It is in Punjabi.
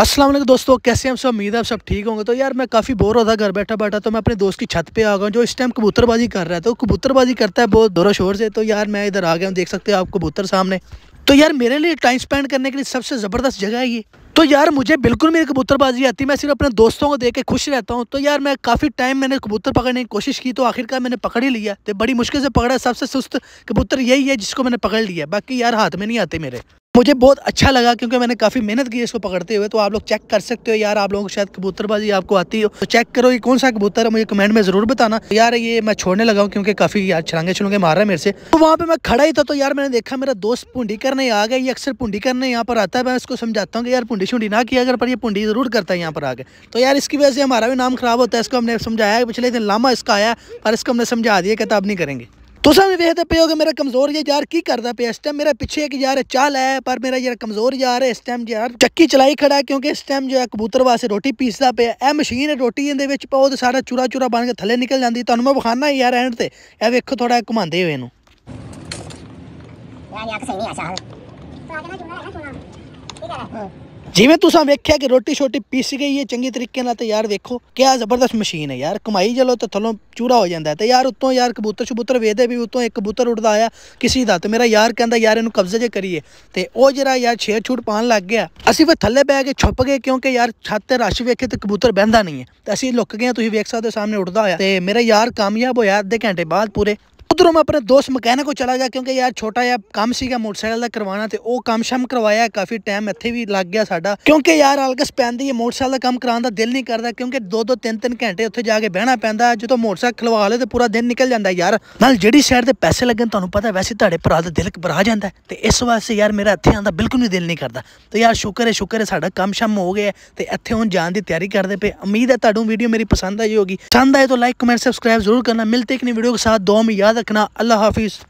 असलम दोस्तों कैसे हम सब उम्मीद है आप सब ठीक होंगे तो यार मैं काफ़ी बोर होता घर बैठा बैठा तो मैं अपने दोस्त की छत पे आ गया जो इस टाइम कबूतरबाजी कर रहा है तो कबूतरबाजी करता है बहुत दोरों शोर से तो यार मैं इधर आ गया हूँ देख सकते हो आप कबूतर सामने तो यार मेरे लिए टाइम स्पेंड करने के लिए सबसे ज़बरदस्त जगह है ये तो यार मुझे बिल्कुल मेरी कबूतरबाजी आती मैं सिर्फ अपने दोस्तों को देख के खुश रहता हूँ तो यार मैं काफ़ी टाइम मैंने कबूतर पकड़ने की कोशिश की तो आखिरकार मैंने पकड़ ही लिया तो बड़ी मुश्किल से पकड़ा सबसे सुस्त कबूतर यही है जिसको मैंने पकड़ लिया बाकी यार हाथ में नहीं आते मेरे मुझे बहुत अच्छा लगा क्योंकि मैंने काफ़ी मेहनत की इसको पकड़ते हुए तो आप लोग चेक कर सकते हो यार आप लोगों को शायद कबूतरबाजी आपको आती हो तो चेक करो ये कौन सा कबूतर है मुझे कमेंट में ज़रूर बताना तो यार ये मैं छोड़ने लगा हूँ क्योंकि काफ़ी यार छलांगे छुलंगे मार रहा है मेरे से तो वहाँ पे मैं खड़ा ही था तो यार मैंने देखा मेरा दोस्त पुंडी करने आ गया ये अक्सर पुंडी करने यहाँ पर आता है मैं इसको समझाता हूँ कि यार पुंडी शुंडी ना किया अगर पर ये पुंडी ज़रूर करता है यहाँ पर आगे तो यार इसकी वजह से हमारा भी नाम खराब होता है इसको हमने समझाया पिछले दिन लामा इसका आया पर इसको हमने समझा दिया कहता अब नहीं करेंगे ਤੁਸੀਂ ਵੀ ਵੇਖਦੇ ਪਏ ਹੋਗੇ ਮੇਰਾ ਕਮਜ਼ੋਰ ਯਾਰ ਕੀ ਕਰਦਾ ਪਿਆ ਇਸ ਟਾਈਮ ਮੇਰਾ ਪਿੱਛੇ ਇੱਕ ਯਾਰ ਚਾਲ ਹੈ ਪਰ ਮੇਰਾ ਯਾਰ ਕਮਜ਼ੋਰ ਯਾਰ ਇਸ ਟਾਈਮ ਯਾਰ ਚੱਕੀ ਚਲਾਈ ਖੜਾ ਕਿਉਂਕਿ ਇਸ ਟਾਈਮ ਜੋ ਹੈ ਕਬੂਤਰ ਵਾਸਤੇ ਰੋਟੀ ਪੀਸਦਾ ਪਿਆ ਇਹ ਮਸ਼ੀਨ ਹੈ ਰੋਟੀ ਇਹਦੇ ਵਿੱਚ ਪਾਉ ਤੇ ਸਾਰਾ ਚੂਰਾ ਚੂਰਾ ਬਣ ਕੇ ਥੱਲੇ ਨਿਕਲ ਜਾਂਦੀ ਤੁਹਾਨੂੰ ਮੈਂ ਵਿਖਾਣਾ ਯਾਰ ਐਂਡ ਤੇ ਇਹ ਵੇਖੋ ਥੋੜਾ ਘੁਮਾਉਂਦੇ ਹੋਏ ਇਹਨੂੰ ਯਾਰ ਯਾਰ ਸਹੀ ਨਹੀਂ ਆ ਸ਼ਾਹ ਜਿਵੇਂ ਤੁਸੀਂ ਵੇਖਿਆ ਕਿ ਰੋਟੀ ਛੋਟੀ ਪੀਸ ਗਈ ਹੈ ਚੰਗੀ ਤਰੀਕੇ ਨਾਲ ਤੇ ਯਾਰ ਵੇਖੋ ਕਿਆ ਜ਼ਬਰਦਸਤ ਮਸ਼ੀਨ ਹੈ ਯਾਰ ਕਮਾਈ ਚਲੋ ਤੇ ਥਲੋਂ ਚੂਰਾ ਹੋ ਜਾਂਦਾ ਤੇ ਯਾਰ ਉੱਤੋਂ ਯਾਰ ਕਬੂਤਰ ਸ਼ਬੂਤਰ ਵੇਦੇ ਵੀ ਉੱਤੋਂ ਇੱਕ ਕਬੂਤਰ ਉੱਡਦਾ ਆਇਆ ਕਿਸੇ ਦਾ ਤੇ ਮੇਰਾ ਯਾਰ ਕਹਿੰਦਾ ਯਾਰ ਇਹਨੂੰ ਕਬਜ਼ੇ ਜੇ ਕਰੀਏ ਤੇ ਉਹ ਜਿਹੜਾ ਯਾਰ ਛੇੜ ਛੂਟ ਪਾਣ ਲੱਗ ਗਿਆ ਅਸੀਂ ਫਿਰ ਥੱਲੇ ਬੈ ਕੇ ਛੁੱਪ ਗਏ ਕਿਉਂਕਿ ਯਾਰ ਛੱਤ ਤੇ ਰਸ਼ ਵੇਖੇ ਤੇ ਕਬੂਤਰ ਬਹਿੰਦਾ ਨਹੀਂ ਹੈ ਤੇ ਅਸੀਂ ਲੁੱਕ ਗਏ ਤੁਸੀਂ ਵੇਖ ਸਕਦੇ ਸਾਹਮਣੇ ਉੱਡਦਾ ਆਇਆ ਤੇ ਮੇਰਾ ਯਾਰ ਕਾਮਯਾਬ ਹੋਇਆ ਅੱਧੇ ਘੰਟੇ ਬਾਅਦ ਪੂਰੇ ਉਧਰੋਂ ਮੈਂ ਆਪਣੇ ਦੋਸਤ ਮਕੈਨਿਕ ਕੋ ਚਲਾ ਗਿਆ ਕਿਉਂਕਿ ਯਾਰ ਛੋਟਾ ਜਿਹਾ ਕੰਮ ਸੀਗਾ ਮੋਟਰਸਾਈਕਲ ਦਾ ਕਰਵਾਉਣਾ ਤੇ ਉਹ ਕੰਮ ਸ਼ਮ ਕਰਵਾਇਆ ਕਾਫੀ ਟਾਈਮ ਇੱਥੇ ਵੀ ਲੱਗ ਗਿਆ ਸਾਡਾ ਕਿਉਂਕਿ ਯਾਰ ਅਲਗਸ ਪੈਂਦੀ ਹੈ ਮੋਟਰਸਾਈਕਲ ਦਾ ਕੰਮ ਕਰਾਉਣ ਦਾ ਦਿਲ ਨਹੀਂ ਕਰਦਾ ਕਿਉਂਕਿ ਦੋ ਦੋ ਤਿੰਨ ਤਿੰਨ ਘੰਟੇ ਉੱਥੇ ਜਾ ਕੇ ਬਹਿਣਾ ਪੈਂਦਾ ਜਦੋਂ ਮੋਟਰਸਾਈਕਲ ਖਲਵਾ ਲੇ ਤੇ ਪੂਰਾ ਦਿਨ ਨਿਕਲ ਜਾਂਦਾ ਯਾਰ ਨਾਲ ਜਿਹੜੀ ਸਾਈਡ ਤੇ ਪੈਸੇ ਲੱਗਣ ਤੁਹਾਨੂੰ ਪਤਾ ਵੈਸੇ ਤੁਹਾਡੇ ਭਰਾ ਦਾ ਦਿਲ ਘਬਰਾ ਜਾਂਦਾ ਤੇ ਇਸ ਵਾਸਤੇ ਯਾਰ ਮੇਰਾ ਇੱਥੇ ਆਂਦਾ ਬਿਲਕੁਲ ਵੀ ਦਿਲ ਨਹੀਂ ਕਰਦਾ ਤੇ ਯਾਰ ਸ਼ੁਕਰ ਹੈ ਸ਼ੁਕਰ ਹੈ ਸਾਡਾ ਕੰਮ ਸ਼ਮ ਹੋ ਗਿਆ ਤੇ ਇੱਥੇ ਹੁਣ ਜਾਣ ਦੀ ਤਿਆਰੀ ਕਰਦੇ ਪਏ ਉਮੀਦ ਹੈ ਤੁਹਾਨੂੰ ਵੀਡੀਓ ਮੇਰੀ ਪਸੰਦ ਆਈ ਹੋਗੀ ਚੰਦ ਆਏ ਤਾਂ ਲਾਈਕ ਕਮੈਂਟ ਸਬਸਕ੍ਰਾਈਬ ਜ਼ਰੂਰ ਕਰਨਾ ਮਿਲਤੇ ਇੱਕ ਨਵੀਂ ਵੀਡੀਓ ਕੇ ਸਾਥ ਦੋ ਮੈਂ ਯਾਦ تركنا الله حافظ